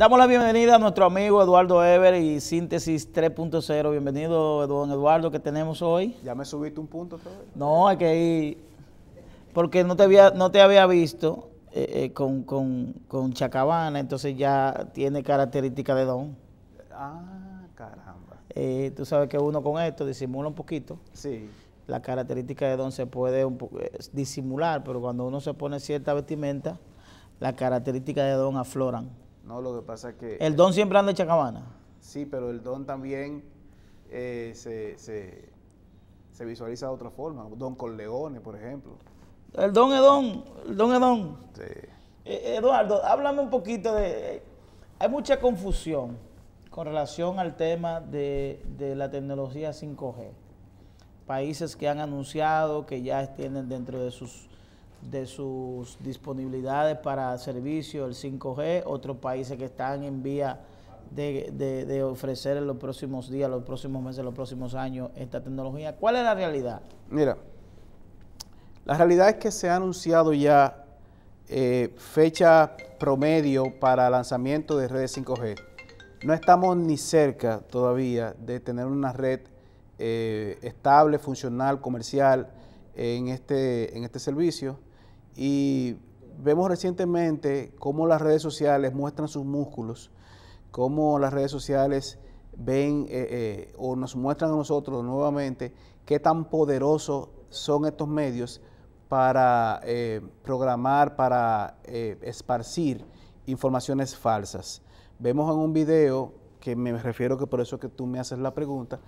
Damos la bienvenida a nuestro amigo Eduardo Ever y Síntesis 3.0. Bienvenido, don Eduardo, que tenemos hoy. ¿Ya me subiste un punto No, hay que ir, porque no te había, no te había visto eh, eh, con, Chacabana, entonces ya tiene características de don. Ah, caramba. Eh, tú sabes que uno con esto disimula un poquito. Sí. La característica de don se puede disimular, pero cuando uno se pone cierta vestimenta, las características de don afloran. No, lo que pasa es que... El don siempre anda en Chacabana. Sí, pero el don también eh, se, visualiza de otra forma. Don con leones, por ejemplo. El don es don, el don es don. Sí. Eh, Eduardo, háblame un poquito de... Eh, hay mucha confusión con relación al tema de, de la tecnología 5G. Países que han anunciado que ya tienen dentro de sus de sus disponibilidades para servicio, el 5G, otros países que están en vía de, ofrecer en los próximos días, los próximos meses, los próximos años esta tecnología. ¿Cuál es la realidad? Mira, la realidad es que se ha anunciado ya eh, fecha promedio para lanzamiento de redes 5G. No estamos ni cerca todavía de tener una red eh, estable, funcional, comercial en este, en este servicio. Y vemos recientemente cómo las redes sociales muestran sus músculos, cómo las redes sociales ven eh, eh, o nos muestran a nosotros nuevamente qué tan poderosos son estos medios para eh, programar, para esparcir informaciones falsas. Vemos en un video, que me refiero que por eso que tú me haces la pregunta,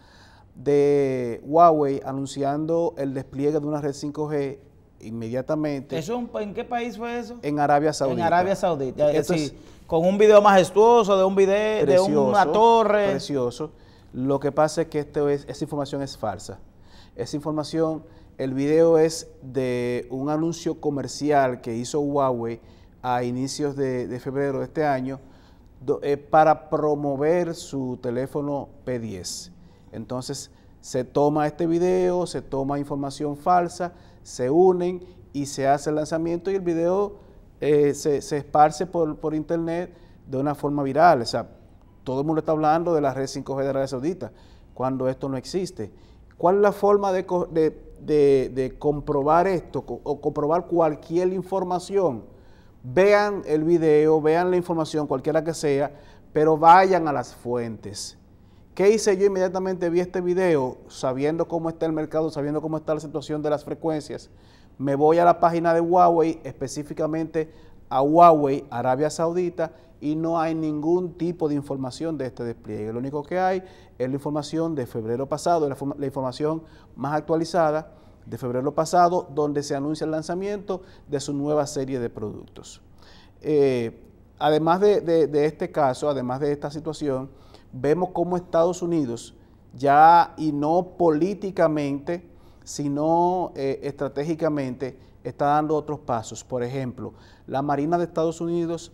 de Huawei anunciando el despliegue de una red 5G inmediatamente. en qué país fue eso? En Arabia Saudita. En Arabia Saudita. Es decir, con un video majestuoso de un video, de una torre. Precioso. Lo que pasa es que esta es, esa información es falsa. Esa información, el video es de un anuncio comercial que hizo Huawei a inicios de, febrero de este año eh, para promover su teléfono P10. Entonces, se toma este video, se toma información falsa, se unen y se hace el lanzamiento y el video eh, se, se, esparce por, por, internet de una forma viral. O sea, todo el mundo está hablando de la red 5G de Arabia Saudita, cuando esto no existe. ¿Cuál es la forma de, de, de comprobar esto o comprobar cualquier información? Vean el video, vean la información, cualquiera que sea, pero vayan a las fuentes ¿Qué hice yo inmediatamente? Vi este video, sabiendo cómo está el mercado, sabiendo cómo está la situación de las frecuencias. Me voy a la página de Huawei, específicamente a Huawei, Arabia Saudita, y no hay ningún tipo de información de este despliegue. Lo único que hay es la información de febrero pasado, la, información más actualizada de febrero pasado, donde se anuncia el lanzamiento de su nueva serie de productos. Eh, además de este caso, además de esta situación, vemos cómo Estados Unidos ya, y no políticamente, sino eh, estratégicamente, está dando otros pasos. Por ejemplo, la Marina de Estados Unidos,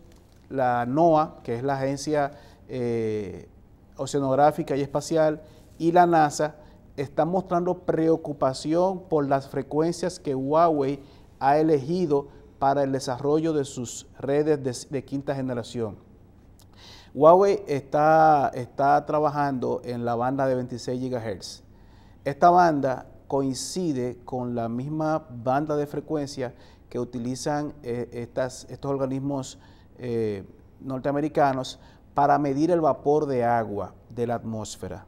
la NOAA, que es la agencia eh, oceanográfica y espacial, y la NASA están mostrando preocupación por las frecuencias que Huawei ha elegido para el desarrollo de sus redes de quinta generación. Huawei está, está trabajando en la banda de 26 GHz. Esta banda coincide con la misma banda de frecuencia que utilizan eh, estos organismos eh, norteamericanos para medir el vapor de agua de la atmósfera.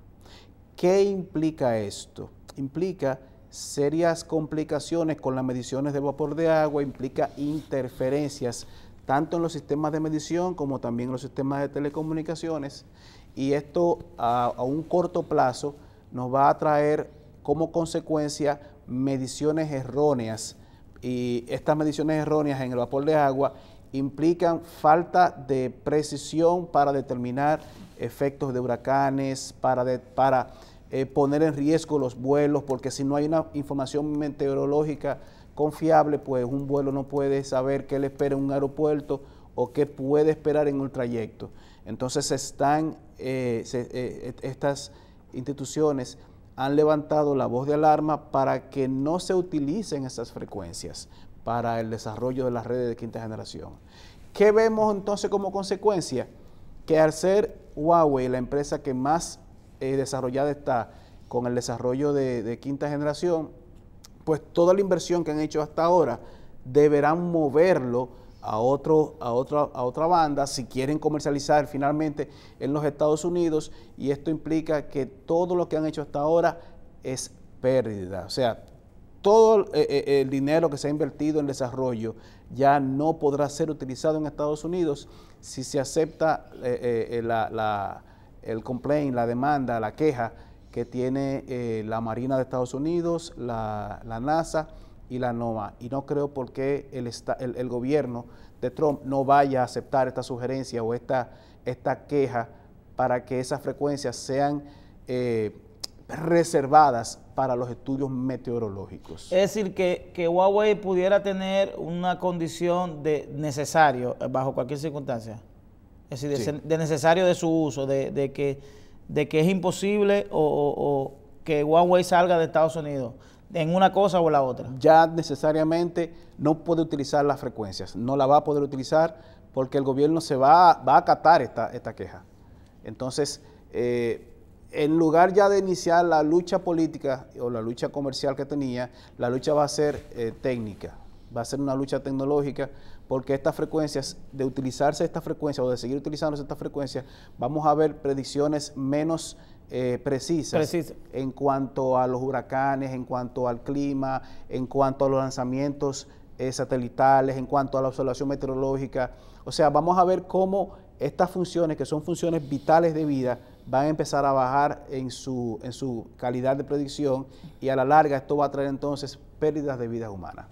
¿Qué implica esto? Implica serias complicaciones con las mediciones de vapor de agua, implica interferencias tanto en los sistemas de medición como también en los sistemas de telecomunicaciones. Y esto a, un corto plazo nos va a traer como consecuencia mediciones erróneas. Y estas mediciones erróneas en el vapor de agua implican falta de precisión para determinar efectos de huracanes, para, para eh, poner en riesgo los vuelos, porque si no hay una información meteorológica confiable, pues un vuelo no puede saber qué le espera en un aeropuerto o qué puede esperar en un trayecto. Entonces están, eh, eh, estas instituciones han levantado la voz de alarma para que no se utilicen esas frecuencias para el desarrollo de las redes de quinta generación. ¿Qué vemos entonces como consecuencia? Que al ser Huawei la empresa que más eh, desarrollada está con el desarrollo de quinta generación, pues toda la inversión que han hecho hasta ahora deberán moverlo a, otro, a, otra, a otra banda si quieren comercializar finalmente en los Estados Unidos y esto implica que todo lo que han hecho hasta ahora es pérdida. O sea, todo eh, eh, el dinero que se ha invertido en desarrollo ya no podrá ser utilizado en Estados Unidos si se acepta eh, el complaint, la demanda, la queja que tiene eh, la Marina de Estados Unidos, la, NASA y la NOAA. Y no creo por qué el, el, gobierno de Trump no vaya a aceptar esta sugerencia o esta, esta queja para que esas frecuencias sean eh, reservadas para los estudios meteorológicos. Es decir, que, Huawei pudiera tener una condición de necesario eh, bajo cualquier circunstancia. Es decir, de, necesario de su uso, de, de que de que es imposible o, que Huawei salga de Estados Unidos en una cosa o la otra. Ya necesariamente no puede utilizar las frecuencias, no la va a poder utilizar porque el gobierno se va, a acatar esta, esta queja. Entonces, eh, en lugar ya de iniciar la lucha política o la lucha comercial que tenía, la lucha va a ser eh, técnica, va a ser una lucha tecnológica porque estas frecuencias, de utilizarse estas frecuencias o de seguir utilizando estas frecuencias, vamos a ver predicciones menos eh, precisas en cuanto a los huracanes, en cuanto al clima, en cuanto a los lanzamientos eh, satelitales, en cuanto a la observación meteorológica. O sea, vamos a ver cómo estas funciones, que son funciones vitales de vida, van a empezar a bajar en su, en su calidad de predicción y a la larga esto va a traer entonces pérdidas de vidas humanas.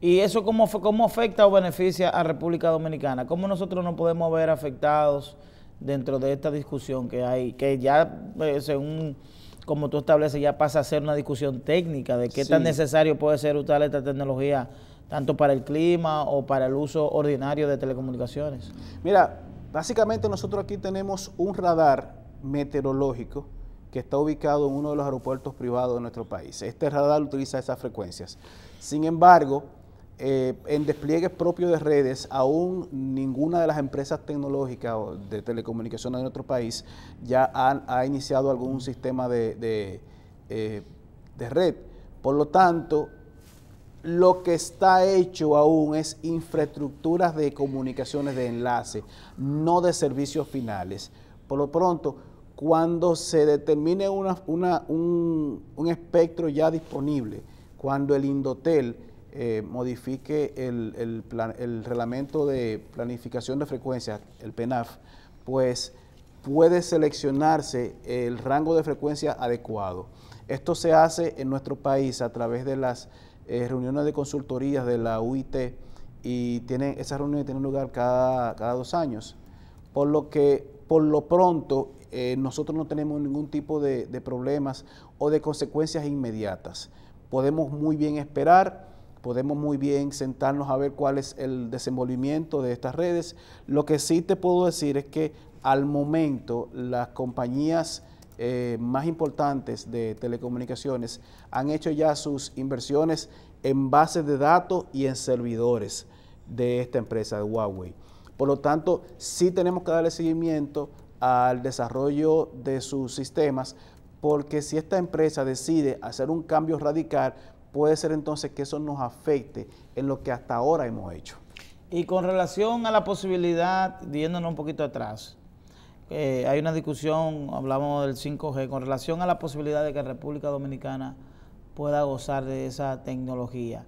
¿Y eso cómo, cómo afecta o beneficia a República Dominicana? ¿Cómo nosotros nos podemos ver afectados dentro de esta discusión que hay, que ya eh, según como tú estableces ya pasa a ser una discusión técnica de qué tan necesario puede ser usar esta tecnología tanto para el clima o para el uso ordinario de telecomunicaciones? Mira, básicamente nosotros aquí tenemos un radar meteorológico que está ubicado en uno de los aeropuertos privados de nuestro país. Este radar utiliza esas frecuencias. Sin embargo, eh, en despliegues propios de redes, aún ninguna de las empresas tecnológicas de telecomunicaciones de nuestro país ya ha iniciado algún sistema eh, de, red. Por lo tanto, lo que está hecho aún es infraestructuras de comunicaciones de enlace, no de servicios finales. Por lo pronto, cuando se determine un espectro ya disponible, cuando el Indotel eh, modifique el, reglamento de planificación de frecuencias, el PENAF, pues puede seleccionarse el rango de frecuencia adecuado. Esto se hace en nuestro país a través de las eh, reuniones de consultorías de la UIT y tiene esas reuniones tienen lugar cada, dos años. Por lo que, por lo pronto, eh, nosotros no tenemos ningún tipo de problemas o de consecuencias inmediatas. Podemos muy bien esperar podemos muy bien sentarnos a ver cuál es el desenvolvimiento de estas redes. Lo que sí te puedo decir es que al momento las compañías eh, más importantes de telecomunicaciones han hecho ya sus inversiones en bases de datos y en servidores de esta empresa de Huawei. Por lo tanto, sí tenemos que darle seguimiento al desarrollo de sus sistemas, porque si esta empresa decide hacer un cambio radical, puede ser entonces que eso nos afecte en lo que hasta ahora hemos hecho. Y con relación a la posibilidad, diéndonos un poquito atrás, eh, hay una discusión, hablamos del 5G, con relación a la posibilidad de que República Dominicana pueda gozar de esa tecnología.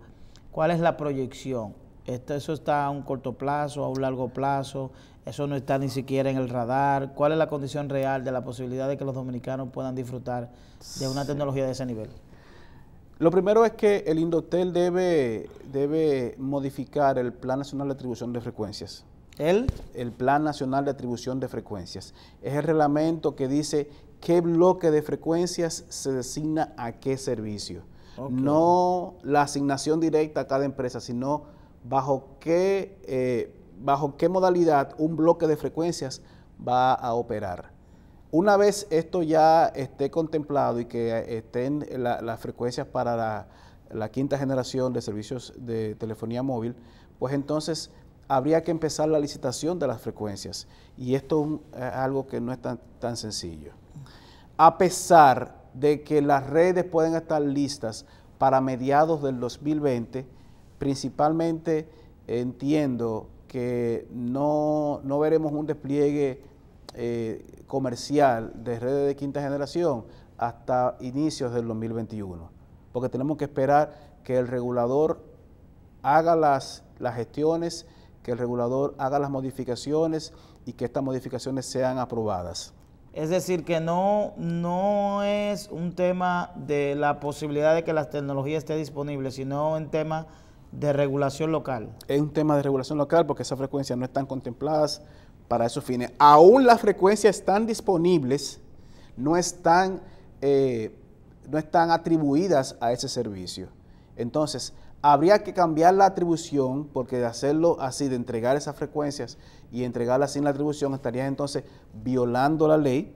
¿Cuál es la proyección? ¿Eso está a un corto plazo, a un largo plazo? ¿Eso no está ni siquiera en el radar? ¿Cuál es la condición real de la posibilidad de que los dominicanos puedan disfrutar de una tecnología de ese nivel? Lo primero es que el Indotel debe, debe modificar el Plan Nacional de Atribución de Frecuencias. ¿El? El Plan Nacional de Atribución de Frecuencias. Es el reglamento que dice qué bloque de frecuencias se designa a qué servicio. No la asignación directa a cada empresa, sino bajo qué, eh, bajo qué modalidad un bloque de frecuencias va a operar. Una vez esto ya esté contemplado y que eh, estén las frecuencias para la, quinta generación de servicios de telefonía móvil, pues entonces habría que empezar la licitación de las frecuencias. Y esto es eh, algo que no es tan, sencillo. A pesar de que las redes pueden estar listas para mediados del 2020, principalmente entiendo que no, veremos un despliegue eh, comercial de redes de quinta generación hasta inicios del 2021, porque tenemos que esperar que el regulador haga las, las gestiones, que el regulador haga las modificaciones y que estas modificaciones sean aprobadas. Es decir, que no, no es un tema de la posibilidad de que las tecnologías esté disponible, sino un tema de regulación local. Es un tema de regulación local porque esas frecuencias no están contempladas para esos fines. Aún las frecuencias están disponibles, no están, eh, no están atribuidas a ese servicio. Entonces, habría que cambiar la atribución, porque de hacerlo así, de entregar esas frecuencias y entregarlas sin la atribución, estaría entonces violando la ley.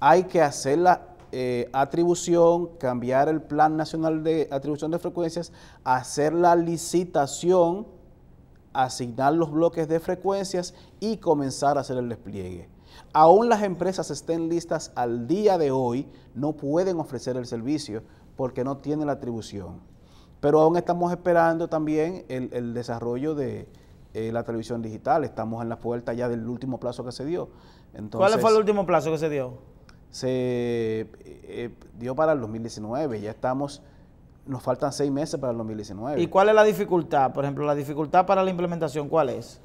Hay que hacer la eh, atribución, cambiar el Plan Nacional de Atribución de Frecuencias, hacer la licitación asignar los bloques de frecuencias y comenzar a hacer el despliegue. Aún las empresas estén listas al día de hoy, no pueden ofrecer el servicio porque no tienen la atribución. Pero aún estamos esperando también el, desarrollo de eh, la televisión digital. Estamos en la puerta ya del último plazo que se dio. ¿Cuál fue el último plazo que se dio? Se eh, eh, dio para el 2019. Ya estamos nos faltan seis meses para el 2019. ¿Y cuál es la dificultad? Por ejemplo, la dificultad para la implementación, ¿cuál es?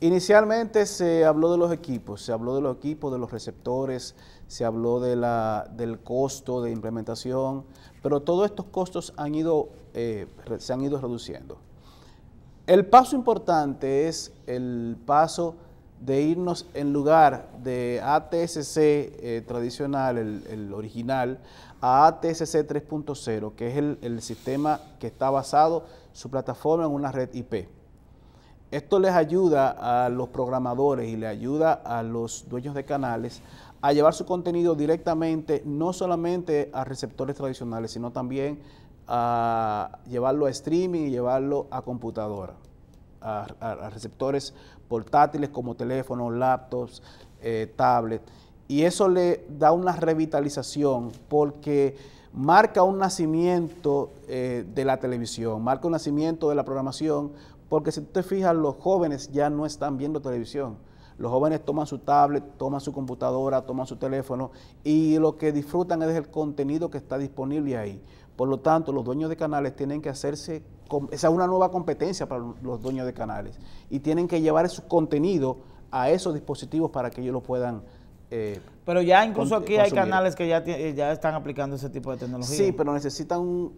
Inicialmente se habló de los equipos, se habló de los equipos, de los receptores, se habló de la, del costo de implementación, pero todos estos costos han ido, eh, se han ido reduciendo. El paso importante es el paso de irnos en lugar de ATSC eh, tradicional, el, original, a ATSC 3.0, que es el, sistema que está basado, su plataforma en una red IP. Esto les ayuda a los programadores y le ayuda a los dueños de canales a llevar su contenido directamente, no solamente a receptores tradicionales, sino también a llevarlo a streaming y llevarlo a computadora, a, receptores portátiles como teléfonos, laptops, eh, tablets. Y eso le da una revitalización porque marca un nacimiento eh, de la televisión, marca un nacimiento de la programación, porque si tú te fijas, los jóvenes ya no están viendo televisión. Los jóvenes toman su tablet, toman su computadora, toman su teléfono y lo que disfrutan es el contenido que está disponible ahí. Por lo tanto, los dueños de canales tienen que hacerse, esa es una nueva competencia para los dueños de canales y tienen que llevar su contenido a esos dispositivos para que ellos lo puedan eh, pero ya incluso aquí hay canales que ya, eh, ya están aplicando ese tipo de tecnología. Sí, pero necesitan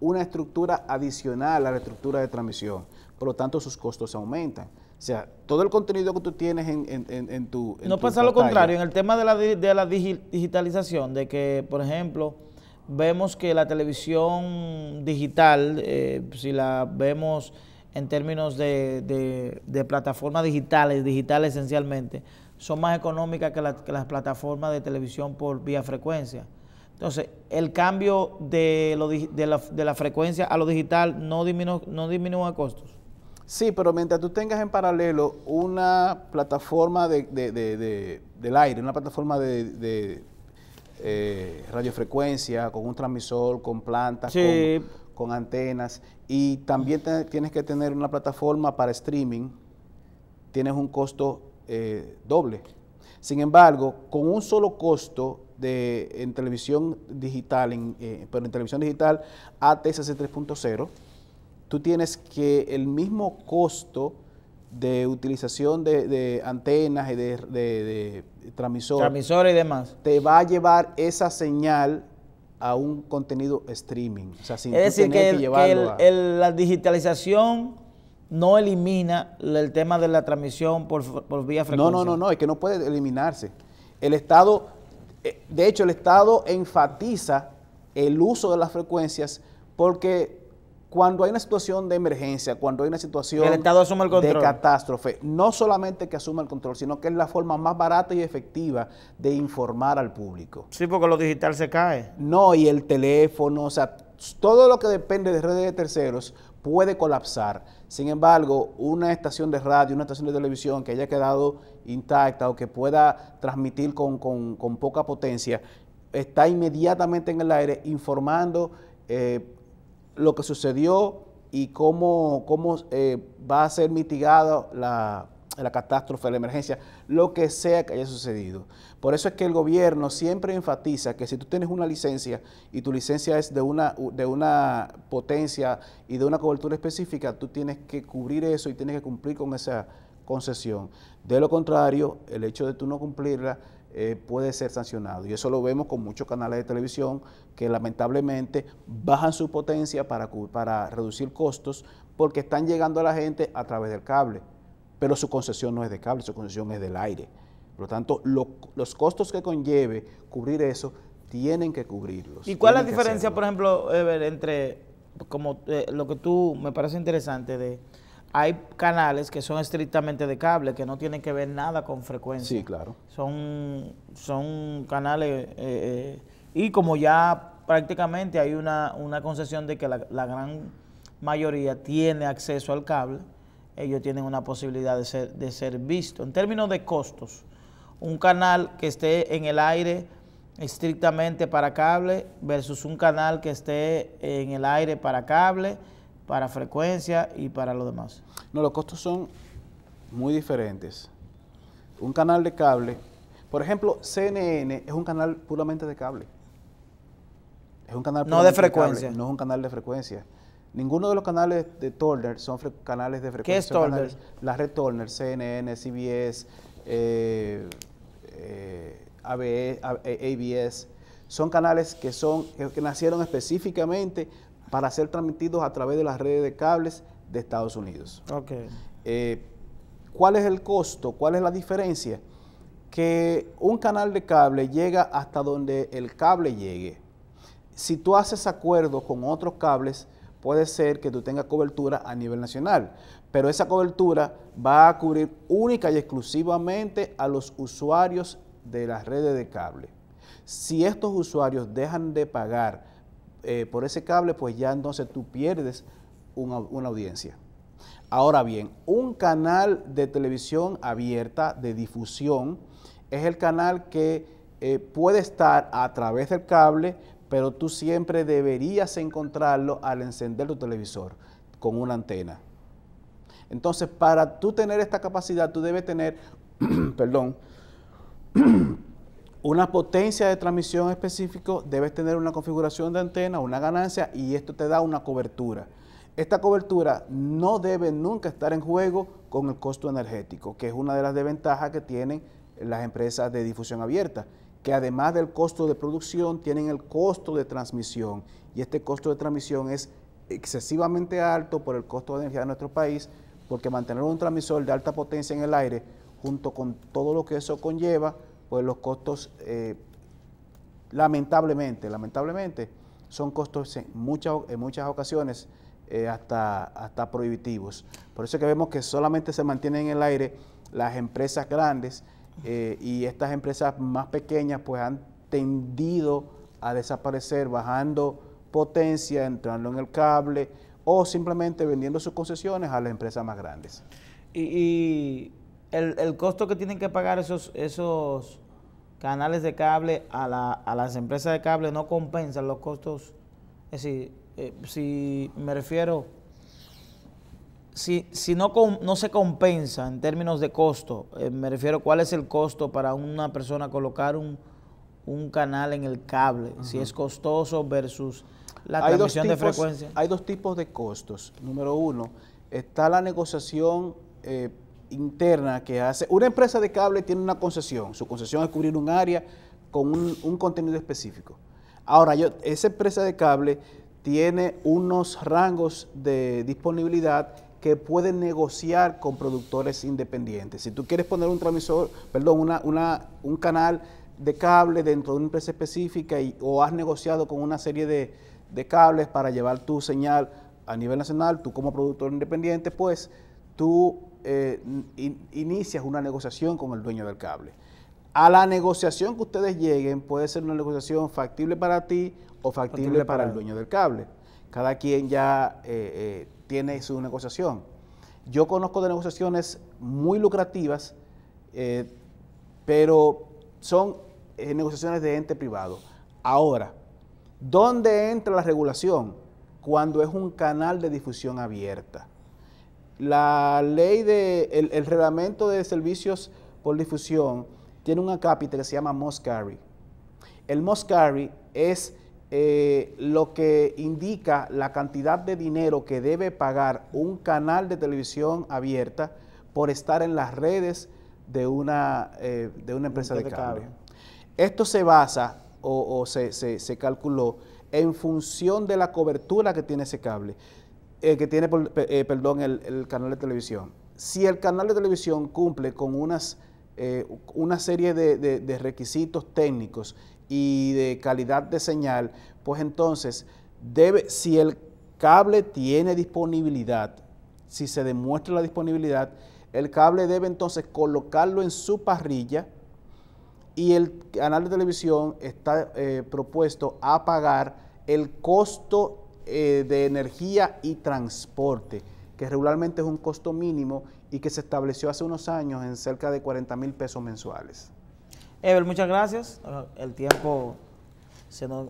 una estructura adicional a la estructura de transmisión. Por lo tanto, sus costos aumentan. O sea, todo el contenido que tú tienes en, en, en, tu... no pasa lo contrario, en el tema de la, digitalización, de que, por ejemplo, vemos que la televisión digital, eh, si la vemos en términos de, de, plataformas digitales, digitales esencialmente, son más económicas que, las plataformas de televisión por vía frecuencia. Entonces, el cambio de, la, frecuencia a lo digital no, no disminuye costos. Sí, pero mientras tú tengas en paralelo una plataforma del aire, una plataforma de, eh, radiofrecuencia, con un transmisor, con plantas, con, antenas, y también tienes que tener una plataforma para streaming, tienes un costo eh, doble. Sin embargo, con un solo costo de, en televisión digital, en, eh, pero en televisión digital ATSC 3.0, tú tienes que el mismo costo de utilización de, antenas y de, de, transmisores y demás, te va a llevar esa señal a un contenido streaming. O sea, sin es decir, que, la digitalización no elimina el tema de la transmisión por, vía frecuencia. No, no, no, no, es que no puede eliminarse. El Estado, eh, de hecho, el Estado enfatiza el uso de las frecuencias porque cuando hay una situación de emergencia, cuando hay una situación de catástrofe, no solamente que asuma el control, sino que es la forma más barata y efectiva de informar al público. Sí, porque lo digital se cae. No, y el teléfono, o sea, todo lo que depende de redes de terceros puede colapsar sin embargo, una estación de radio, una estación de televisión que haya quedado intacta o que pueda transmitir con, poca potencia, está inmediatamente en el aire informando eh, lo que sucedió y cómo, cómo eh, va a ser mitigada la, la catástrofe, la emergencia, lo que sea que haya sucedido. Por eso es que el gobierno siempre enfatiza que si tú tienes una licencia y tu licencia es de una, de una potencia y de una cobertura específica, tú tienes que cubrir eso y tienes que cumplir con esa concesión. De lo contrario, el hecho de tú no cumplirla eh, puede ser sancionado. Y eso lo vemos con muchos canales de televisión que lamentablemente bajan su potencia para, para reducir costos porque están llegando a la gente a través del cable pero su concesión no es de cable, su concesión es del aire. Por lo tanto, los costos que conlleve cubrir eso tienen que cubrirlos. ¿Y cuál es la diferencia, por ejemplo, entre como eh, lo que tú me parece interesante de hay canales que son estrictamente de cable, que no tienen que ver nada con frecuencia. Sí, claro. Son, son canales, eh, eh, y como ya prácticamente hay una, concesión de que la gran mayoría tiene acceso al cable, ellos tienen una posibilidad de ser, de visto. En términos de costos, un canal que esté en el aire estrictamente para cable versus un canal que esté en el aire para cable, para frecuencia y para lo demás. No, los costos son muy diferentes. Un canal de cable, por ejemplo, CNN es un canal puramente de cable. Es un canal no de frecuencia. no es un canal de frecuencia. Ninguno de los canales de Turner son canales de frecuencia. ¿Qué es Turner? la red Turner, CNN, CBS, eh, eh, ABS, e, son canales que, son, que nacieron específicamente para ser transmitidos a través de las redes de cables de Estados Unidos. Ok. Eh, ¿Cuál es el costo? ¿Cuál es la diferencia? Que un canal de cable llega hasta donde el cable llegue. Si tú haces acuerdos con otros cables, puede ser que tú tengas cobertura a nivel nacional, pero esa cobertura va a cubrir única y exclusivamente a los usuarios de las redes de cable. Si estos usuarios dejan de pagar eh, por ese cable, pues ya entonces tú pierdes una, audiencia. Ahora bien, un canal de televisión abierta de difusión es el canal que eh, puede estar a través del cable, pero tú siempre deberías encontrarlo al encender tu televisor con una antena. Entonces, para tú tener esta capacidad, tú debes tener, perdón, una potencia de transmisión específico, debes tener una configuración de antena, una ganancia y esto te da una cobertura. Esta cobertura no debe nunca estar en juego con el costo energético, que es una de las desventajas que tienen las empresas de difusión abierta que además del costo de producción tienen el costo de transmisión y este costo de transmisión es excesivamente alto por el costo de energía de nuestro país, porque mantener un transmisor de alta potencia en el aire, junto con todo lo que eso conlleva, pues los costos, eh, lamentablemente, lamentablemente, son costos en muchas, en muchas ocasiones eh, hasta, hasta prohibitivos. Por eso que vemos que solamente se mantienen en el aire las empresas grandes, eh, y estas empresas más pequeñas pues han tendido a desaparecer bajando potencia, entrando en el cable o simplemente vendiendo sus concesiones a las empresas más grandes. Y, el, costo que tienen que pagar esos, esos canales de cable a, la, a las empresas de cable no compensan los costos, es decir, eh, si me refiero si, si no, no, se compensa en términos de costo, eh, me refiero cuál es el costo para una persona colocar un, canal en el cable, si es costoso versus la transmisión de frecuencia. Hay dos tipos de costos. Número uno, está la negociación eh, interna que hace. Una empresa de cable tiene una concesión. Su concesión es cubrir un área con un, un contenido específico. Ahora, yo, esa empresa de cable tiene unos rangos de disponibilidad que pueden negociar con productores independientes. Si tú quieres poner un transmisor, perdón, una, un canal de cable dentro de una empresa específica o has negociado con una serie de, cables para llevar tu señal a nivel nacional, tú como productor independiente, pues tú eh, inicias una negociación con el dueño del cable. A la negociación que ustedes lleguen puede ser una negociación factible para ti o factible, para, el dueño del cable. Cada quien ya eh, eh, tiene su negociación. Yo conozco de negociaciones muy lucrativas, eh, pero son eh, negociaciones de ente privado. Ahora, ¿dónde entra la regulación? Cuando es un canal de difusión abierta. La ley de, el, reglamento de servicios por difusión tiene un acápite que se llama Moscari. El Moscari es eh, lo que indica la cantidad de dinero que debe pagar un canal de televisión abierta por estar en las redes de una, eh, de una empresa de, cable. Esto se basa o, se, calculó en función de la cobertura que tiene ese cable, eh, que tiene, perdón, el, canal de televisión. Si el canal de televisión cumple con unas una serie de, requisitos técnicos y de calidad de señal, pues entonces debe, si el cable tiene disponibilidad, si se demuestra la disponibilidad, el cable debe entonces colocarlo en su parrilla y el canal de televisión está eh, propuesto a pagar el costo eh, de energía y transporte, que regularmente es un costo mínimo y que se estableció hace unos años en cerca de 40 mil pesos mensuales. Ever, muchas gracias. El tiempo,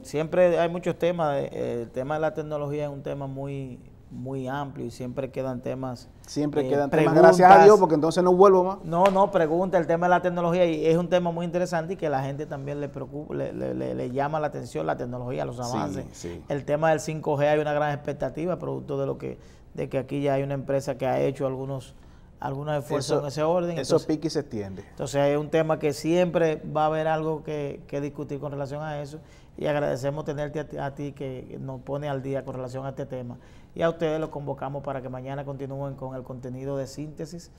siempre hay muchos temas. Eh, el tema de la tecnología es un tema muy muy amplio y siempre quedan temas. Siempre eh, quedan temas, gracias a Dios, porque entonces no vuelvo más. No, no, pregunta el tema de la tecnología y es un tema muy interesante y que la gente también le preocupa, le, llama la atención la tecnología, los avances. El tema del 5G hay una gran expectativa, producto de lo que, de que aquí ya hay una empresa que ha hecho algunos algunos esfuerzos en ese orden. Eso entonces, pique y se extiende. Entonces es un tema que siempre va a haber algo que, discutir con relación a eso y agradecemos tenerte a ti, a ti, que nos pone al día con relación a este tema. Y a ustedes los convocamos para que mañana continúen con el contenido de síntesis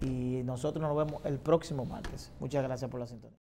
y nosotros nos vemos el próximo martes. Muchas gracias por la sintonía.